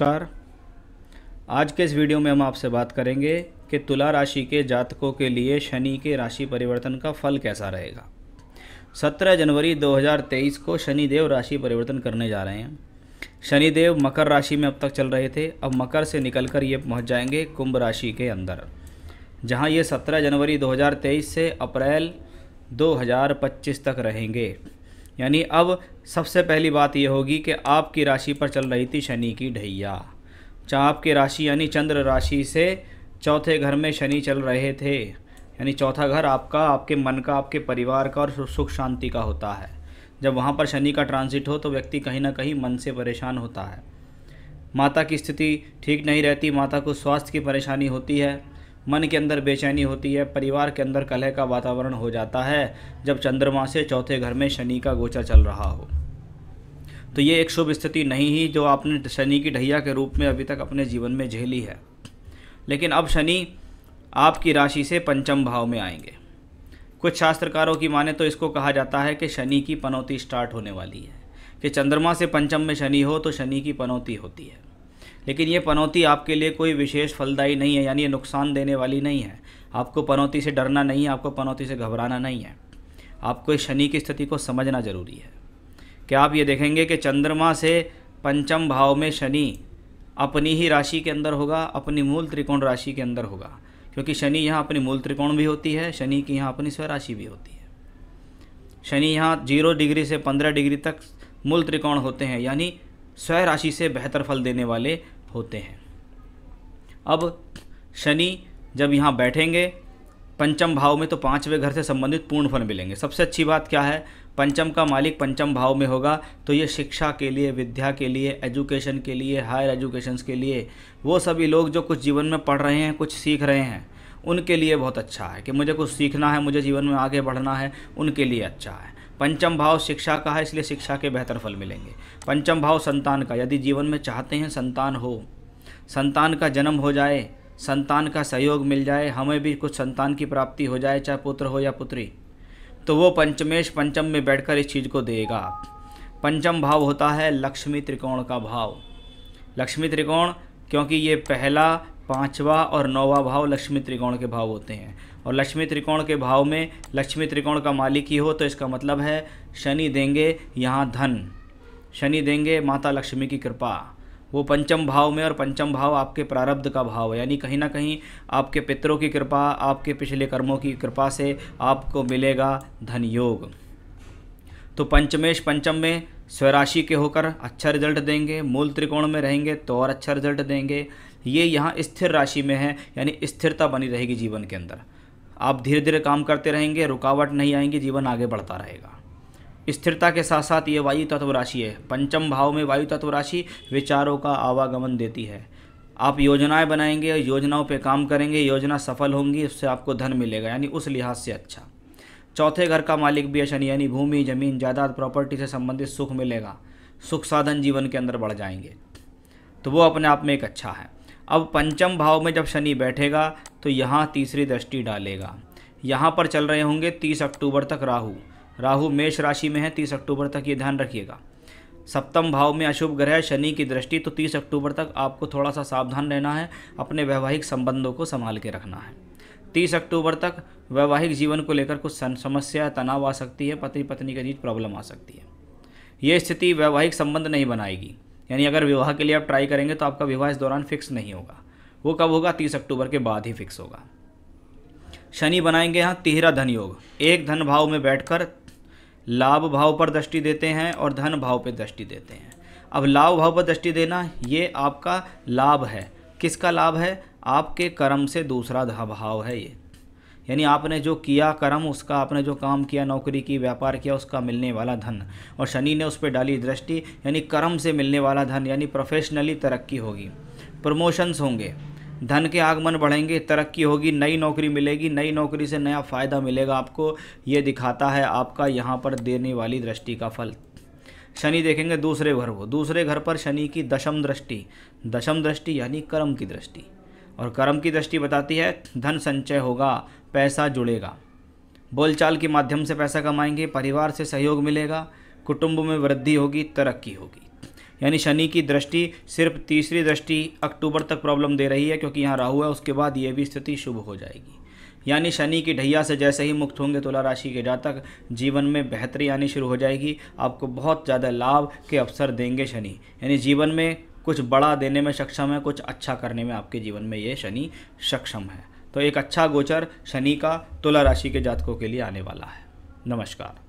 नमस्कार आज के इस वीडियो में हम आपसे बात करेंगे कि तुला राशि के जातकों के लिए शनि के राशि परिवर्तन का फल कैसा रहेगा 17 जनवरी 2023 को शनि देव राशि परिवर्तन करने जा रहे हैं शनि देव मकर राशि में अब तक चल रहे थे अब मकर से निकलकर ये पहुंच जाएंगे कुंभ राशि के अंदर जहां ये 17 जनवरी 2023 से अप्रैल 2025 तक रहेंगे यानी अब सबसे पहली बात यह होगी कि आपकी राशि पर चल रही थी शनि की ढैया चाहे आपकी राशि यानी चंद्र राशि से चौथे घर में शनि चल रहे थे यानी चौथा घर आपका आपके मन का आपके परिवार का और सुख शांति का होता है जब वहाँ पर शनि का ट्रांजिट हो तो व्यक्ति कहीं ना कहीं मन से परेशान होता है माता की स्थिति ठीक नहीं रहती माता को स्वास्थ्य की परेशानी होती है मन के अंदर बेचैनी होती है परिवार के अंदर कलह का वातावरण हो जाता है जब चंद्रमा से चौथे घर में शनि का गोचर चल रहा हो तो ये एक शुभ स्थिति नहीं ही जो आपने शनि की ढैया के रूप में अभी तक अपने जीवन में झेली है लेकिन अब शनि आपकी राशि से पंचम भाव में आएंगे कुछ शास्त्रकारों की माने तो इसको कहा जाता है कि शनि की पनौती स्टार्ट होने वाली है कि चंद्रमा से पंचम में शनि हो तो शनि की पनौती होती है लेकिन ये पनौती आपके लिए कोई विशेष फलदायी नहीं है यानी ये नुकसान देने वाली नहीं है आपको पनौती से डरना नहीं है आपको पनौती से घबराना नहीं है आपको इस शनि की स्थिति को समझना ज़रूरी है क्या आप ये देखेंगे कि चंद्रमा से पंचम भाव में शनि अपनी ही राशि के अंदर होगा अपनी मूल त्रिकोण राशि के अंदर होगा क्योंकि शनि यहाँ अपनी मूल त्रिकोण भी होती है शनि की यहाँ अपनी स्वराशि भी होती है शनि यहाँ जीरो डिग्री से पंद्रह डिग्री तक मूल त्रिकोण होते हैं यानी स्वराशि से बेहतर फल देने वाले होते हैं अब शनि जब यहाँ बैठेंगे पंचम भाव में तो पाँचवें घर से संबंधित पूर्ण फल मिलेंगे सबसे अच्छी बात क्या है पंचम का मालिक पंचम भाव में होगा तो ये शिक्षा के लिए विद्या के लिए एजुकेशन के लिए हायर एजुकेशन के लिए वो सभी लोग जो कुछ जीवन में पढ़ रहे हैं कुछ सीख रहे हैं उनके लिए बहुत अच्छा है कि मुझे कुछ सीखना है मुझे जीवन में आगे बढ़ना है उनके लिए अच्छा है पंचम भाव शिक्षा का है इसलिए शिक्षा के बेहतर फल मिलेंगे पंचम भाव संतान का यदि जीवन में चाहते हैं संतान हो संतान का जन्म हो जाए संतान का सहयोग मिल जाए हमें भी कुछ संतान की प्राप्ति हो जाए चाहे पुत्र हो या पुत्री तो वो पंचमेश पंचम में बैठकर इस चीज़ को देगा पंचम भाव होता है लक्ष्मी त्रिकोण का भाव लक्ष्मी त्रिकोण क्योंकि ये पहला पांचवा और नौवा भाव लक्ष्मी त्रिकोण के भाव होते हैं और लक्ष्मी त्रिकोण के भाव में लक्ष्मी त्रिकोण का मालिक ही हो तो इसका मतलब है शनि देंगे यहाँ धन शनि देंगे माता लक्ष्मी की कृपा वो पंचम भाव में और पंचम भाव आपके प्रारब्ध का भाव है यानी कहीं ना कहीं आपके पितरों की कृपा आपके पिछले कर्मों की कृपा से आपको मिलेगा धन योग तो पंचमेश पंचम में स्वराशि के होकर अच्छा रिजल्ट देंगे मूल त्रिकोण में रहेंगे तो और अच्छा रिजल्ट देंगे ये यहाँ स्थिर राशि में है यानी स्थिरता बनी रहेगी जीवन के अंदर आप धीरे धीरे काम करते रहेंगे रुकावट नहीं आएंगी जीवन आगे बढ़ता रहेगा स्थिरता के साथ साथ ये वायु तत्व राशि है पंचम भाव में वायु तत्व राशि विचारों का आवागमन देती है आप योजनाएं बनाएंगे योजनाओं पे काम करेंगे योजना सफल होंगी उससे आपको धन मिलेगा यानी उस लिहाज से अच्छा चौथे घर का मालिक भी है शनि यानी भूमि जमीन जायदाद प्रॉपर्टी से संबंधित सुख मिलेगा सुख साधन जीवन के अंदर बढ़ जाएंगे तो वो अपने आप में एक अच्छा है अब पंचम भाव में जब शनि बैठेगा तो यहाँ तीसरी दृष्टि डालेगा यहाँ पर चल रहे होंगे तीस अक्टूबर तक राहु राहु मेष राशि में है तीस अक्टूबर तक ये ध्यान रखिएगा सप्तम भाव में अशुभ ग्रह शनि की दृष्टि तो 30 अक्टूबर तक आपको थोड़ा सा सावधान रहना है अपने वैवाहिक संबंधों को संभाल के रखना है 30 अक्टूबर तक वैवाहिक जीवन को लेकर कुछ समस्या तनाव आ सकती है पति पत्नी के बीच प्रॉब्लम आ सकती है ये स्थिति वैवाहिक संबंध नहीं बनाएगी यानी अगर विवाह के लिए आप ट्राई करेंगे तो आपका विवाह इस दौरान फिक्स नहीं होगा वो कब होगा तीस अक्टूबर के बाद ही फिक्स होगा शनि बनाएंगे यहाँ तिहरा धन योग एक धन भाव में बैठकर लाभ भाव पर दृष्टि देते हैं और धन भाव पर दृष्टि देते हैं अब लाभ भाव पर दृष्टि देना ये आपका लाभ है किसका लाभ है आपके कर्म से दूसरा भाव है ये यानी आपने जो किया कर्म उसका आपने जो काम किया नौकरी की व्यापार किया उसका मिलने वाला धन और शनि ने उस पर डाली दृष्टि यानी कर्म से मिलने वाला धन यानी प्रोफेशनली तरक्की होगी प्रमोशंस होंगे धन के आगमन बढ़ेंगे तरक्की होगी नई नौकरी मिलेगी नई नौकरी से नया फ़ायदा मिलेगा आपको ये दिखाता है आपका यहाँ पर देने वाली दृष्टि का फल शनि देखेंगे दूसरे घर को दूसरे घर पर शनि की दशम दृष्टि दशम दृष्टि यानी कर्म की दृष्टि और कर्म की दृष्टि बताती है धन संचय होगा पैसा जुड़ेगा बोलचाल के माध्यम से पैसा कमाएंगे परिवार से सहयोग मिलेगा कुटुंब में वृद्धि होगी तरक्की होगी यानी शनि की दृष्टि सिर्फ तीसरी दृष्टि अक्टूबर तक प्रॉब्लम दे रही है क्योंकि यहाँ राहु है उसके बाद ये भी स्थिति शुभ हो जाएगी यानी शनि की ढैया से जैसे ही मुक्त होंगे तुला राशि के जातक जीवन में बेहतरी आनी शुरू हो जाएगी आपको बहुत ज़्यादा लाभ के अवसर देंगे शनि यानी जीवन में कुछ बड़ा देने में सक्षम है कुछ अच्छा करने में आपके जीवन में ये शनि सक्षम है तो एक अच्छा गोचर शनि का तुला राशि के जातकों के लिए आने वाला है नमस्कार